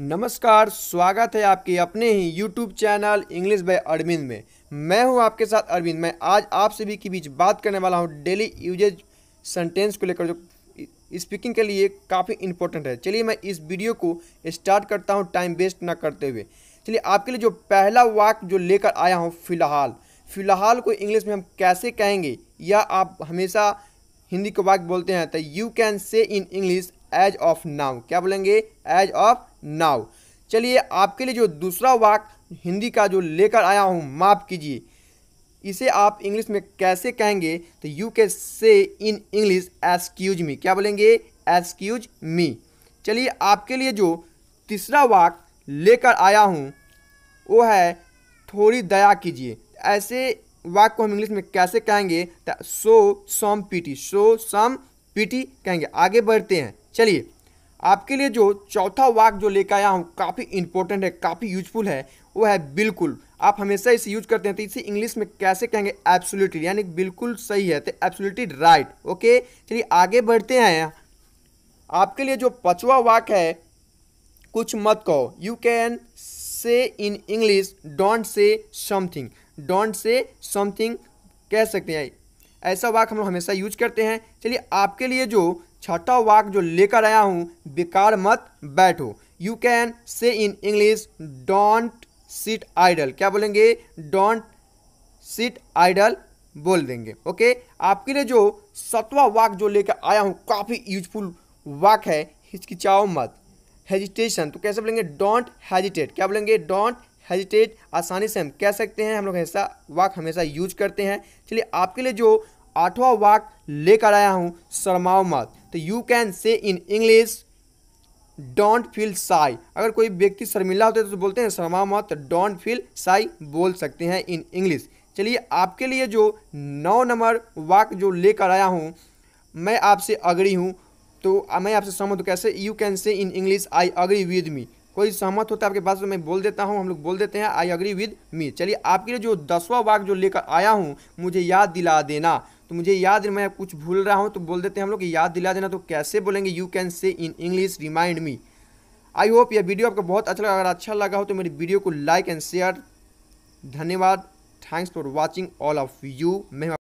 नमस्कार स्वागत है आपके अपने ही YouTube channel English by Arvind में मैं हूं आपके साथ अरविंद मैं आज आप सभी के बीच बात करने वाला हूं डेली यूजेज सेंटेंस को लेकर जो स्पीकिंग के लिए काफ़ी इंपॉर्टेंट है चलिए मैं इस वीडियो को स्टार्ट करता हूं टाइम वेस्ट ना करते हुए चलिए आपके लिए जो पहला वाक्य जो लेकर आया हूँ फ़िलहाल फ़िलहाल को इंग्लिश में हम कैसे कहेंगे या आप हमेशा हिंदी को वाक्य बोलते हैं तो you can say in English as of now क्या बोलेंगे एज ऑफ नाव चलिए आपके लिए जो दूसरा वाक हिंदी का जो लेकर आया हूँ माफ़ कीजिए इसे आप इंग्लिश में कैसे कहेंगे तो you can say in English SKUs मी क्या बोलेंगे एसक्यूज मी चलिए आपके लिए जो तीसरा वाक लेकर आया हूँ वो है थोड़ी दया कीजिए ऐसे वाक को हम इंग्लिश में कैसे कहेंगे तो सो सम पीटी सो सम पीटी कहेंगे आगे बढ़ते हैं चलिए आपके लिए जो चौथा वाक जो लेकर आया हूँ काफ़ी इंपॉर्टेंट है काफ़ी यूजफुल है वो है बिल्कुल आप हमेशा इसे यूज करते हैं तो इसे इंग्लिश में कैसे कहेंगे एब्सोल्युटली यानी बिल्कुल सही है तो एब्सोल्युटली राइट ओके चलिए आगे बढ़ते हैं आपके लिए जो पचवा वाक है कुछ मत कहो you can say in English don't say something don't say something कह सकते हैं ऐसा वाक हम हमेशा यूज करते हैं चलिए आपके लिए जो छठा वाक जो लेकर आया हूँ बेकार मत बैठो you can say in English don't sit idle क्या बोलेंगे डोंट सिट आइडल बोल देंगे ओके आपके लिए जो सतवा वाक जो लेकर आया हूँ काफ़ी यूजफुल वाक है हिचकिचाओ मत हेजिटेशन तो कैसे बोलेंगे डोंट हेजिटेट क्या बोलेंगे डोंट हेजिटेट आसानी से हम कह सकते हैं हम लोग ऐसा वाक हमेशा यूज करते हैं चलिए आपके लिए जो आठवां वाक लेकर आया हूँ शर्माओ मत तो you can say in English don't feel shy अगर कोई व्यक्ति शर्मिला होते है तो बोलते हैं शर्मा मत डोंट फील साई बोल सकते हैं इन इंग्लिश चलिए आपके लिए जो नौ नंबर वाक जो लेकर आया हूँ मैं आपसे अग्री हूँ तो मैं आपसे सहमत हूँ कैसे you can say in English I agree with me कोई सहमत होता है आपके पास तो मैं बोल देता हूँ हम लोग बोल देते हैं आई अग्री विद मी चलिए आपके लिए जो दसवां वाक जो लेकर आया हूँ मुझे याद दिला देना तो मुझे याद मैं कुछ भूल रहा हूँ तो बोल देते हैं हम लोग याद दिला देना तो कैसे बोलेंगे you can say in English remind me I hope यह वीडियो आपको बहुत अच्छा लगा अगर अच्छा लगा हो तो मेरी वीडियो को लाइक एंड शेयर धन्यवाद thanks for watching all of you मैं